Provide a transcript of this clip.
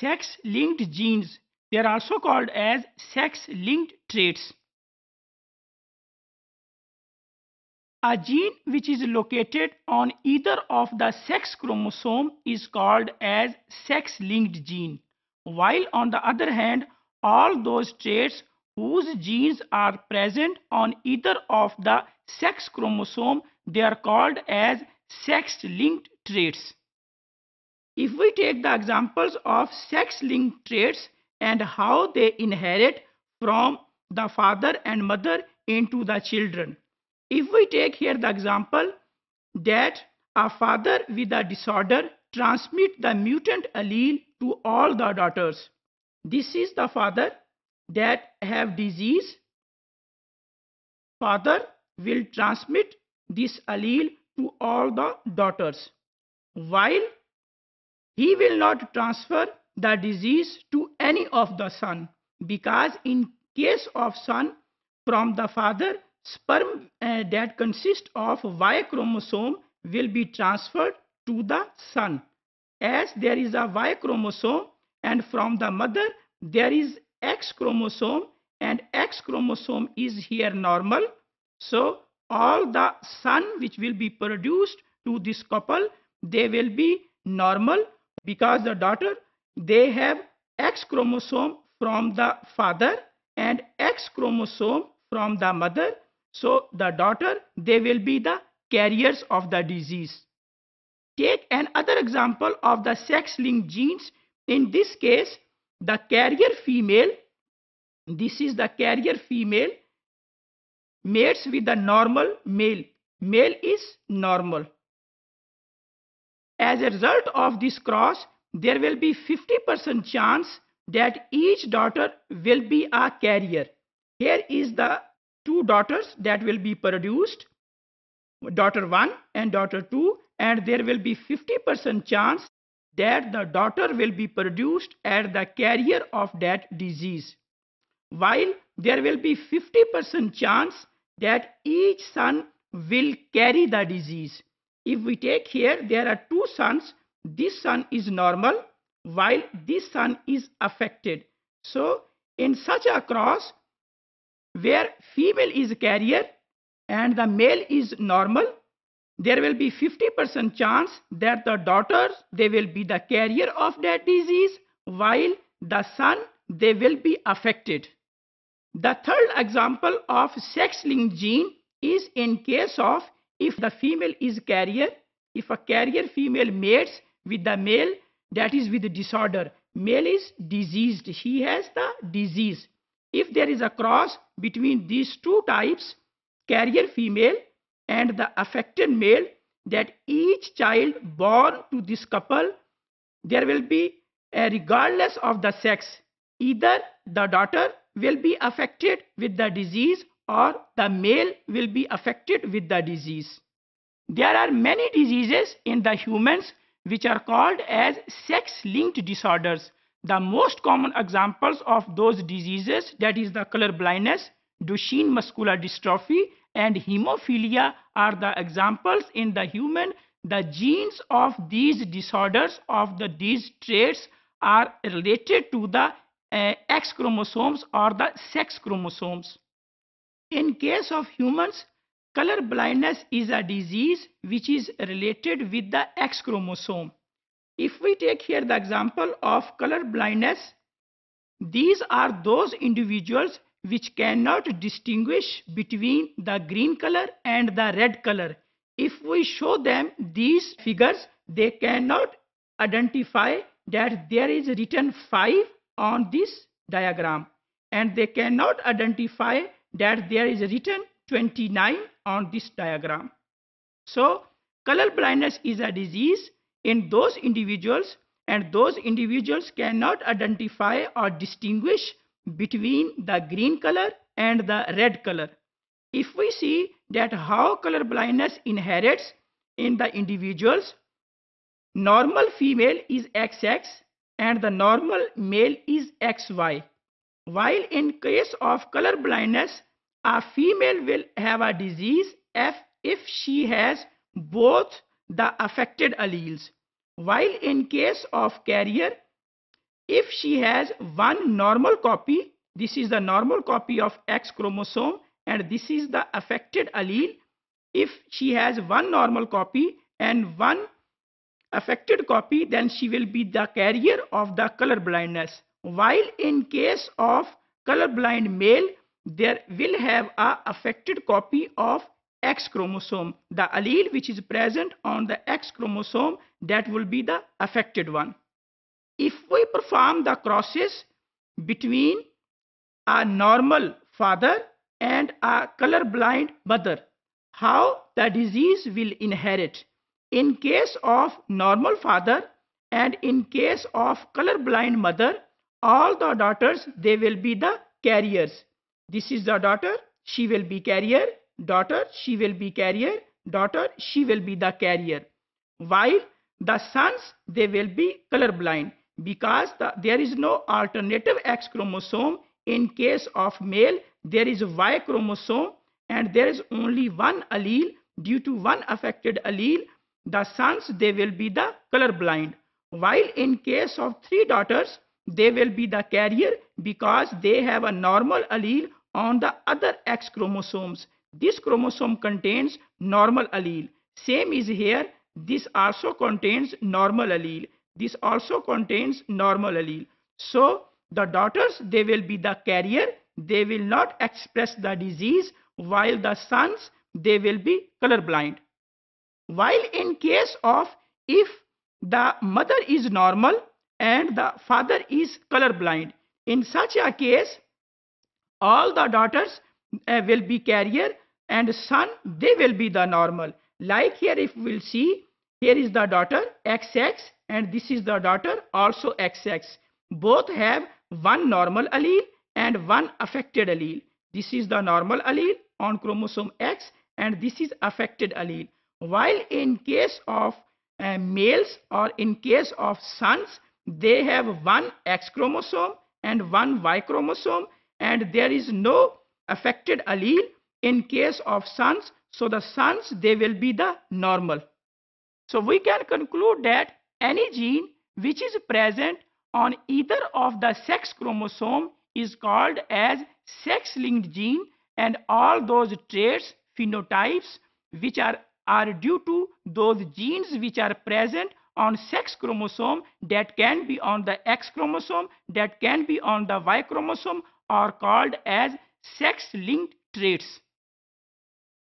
sex-linked genes. They are also called as sex-linked traits. A gene which is located on either of the sex chromosome is called as sex-linked gene, while on the other hand, all those traits whose genes are present on either of the sex chromosome, they are called as sex-linked traits. If we take the examples of sex-linked traits and how they inherit from the father and mother into the children. If we take here the example that a father with a disorder transmit the mutant allele to all the daughters. This is the father that have disease. Father will transmit this allele to all the daughters. While he will not transfer the disease to any of the son because in case of son from the father sperm uh, that consists of y chromosome will be transferred to the son as there is a y chromosome and from the mother there is x chromosome and x chromosome is here normal so all the son which will be produced to this couple they will be normal because the daughter they have X chromosome from the father and X chromosome from the mother. So the daughter, they will be the carriers of the disease. Take another example of the sex-linked genes. In this case, the carrier female, this is the carrier female, mates with the normal male. Male is normal. As a result of this cross, there will be 50% chance that each daughter will be a carrier. Here is the two daughters that will be produced, daughter 1 and daughter 2, and there will be 50% chance that the daughter will be produced as the carrier of that disease. While there will be 50% chance that each son will carry the disease. If we take here, there are two suns. This sun is normal while this sun is affected. So in such a cross where female is carrier and the male is normal, there will be 50% chance that the daughters, they will be the carrier of that disease while the son, they will be affected. The third example of sex-linked gene is in case of if the female is carrier if a carrier female mates with the male that is with disorder male is diseased he has the disease if there is a cross between these two types carrier female and the affected male that each child born to this couple there will be a regardless of the sex either the daughter will be affected with the disease or the male will be affected with the disease. There are many diseases in the humans which are called as sex-linked disorders. The most common examples of those diseases that is the color blindness, Duchenne muscular dystrophy and hemophilia are the examples in the human. The genes of these disorders of the, these traits are related to the uh, X chromosomes or the sex chromosomes. In case of humans, color blindness is a disease which is related with the X chromosome. If we take here the example of color blindness, these are those individuals which cannot distinguish between the green color and the red color. If we show them these figures, they cannot identify that there is written 5 on this diagram and they cannot identify that there is written 29 on this diagram. So color blindness is a disease in those individuals and those individuals cannot identify or distinguish between the green color and the red color. If we see that how color blindness inherits in the individuals, normal female is XX and the normal male is XY. While in case of color blindness, a female will have a disease if, if she has both the affected alleles. While in case of carrier, if she has one normal copy, this is the normal copy of X chromosome and this is the affected allele. If she has one normal copy and one affected copy, then she will be the carrier of the color blindness while in case of colorblind male there will have a affected copy of X chromosome the allele which is present on the X chromosome that will be the affected one if we perform the crosses between a normal father and a colorblind mother how the disease will inherit in case of normal father and in case of colorblind mother all the daughters they will be the carriers this is the daughter she will be carrier daughter she will be carrier daughter she will be the carrier while the sons they will be color blind because the, there is no alternative x chromosome in case of male there is y chromosome and there is only one allele due to one affected allele the sons they will be the color blind. while in case of three daughters they will be the carrier because they have a normal allele on the other X chromosomes. This chromosome contains normal allele. Same is here. This also contains normal allele. This also contains normal allele. So the daughters, they will be the carrier. They will not express the disease while the sons, they will be colorblind. While in case of if the mother is normal, and the father is colorblind. In such a case, all the daughters uh, will be carrier and son, they will be the normal. Like here, if we'll see, here is the daughter XX and this is the daughter also XX. Both have one normal allele and one affected allele. This is the normal allele on chromosome X and this is affected allele. While in case of uh, males or in case of sons, they have one X chromosome and one Y chromosome and there is no affected allele in case of sons. So the sons, they will be the normal. So we can conclude that any gene which is present on either of the sex chromosome is called as sex-linked gene and all those traits, phenotypes which are, are due to those genes which are present on sex chromosome that can be on the X chromosome, that can be on the Y chromosome are called as sex-linked traits.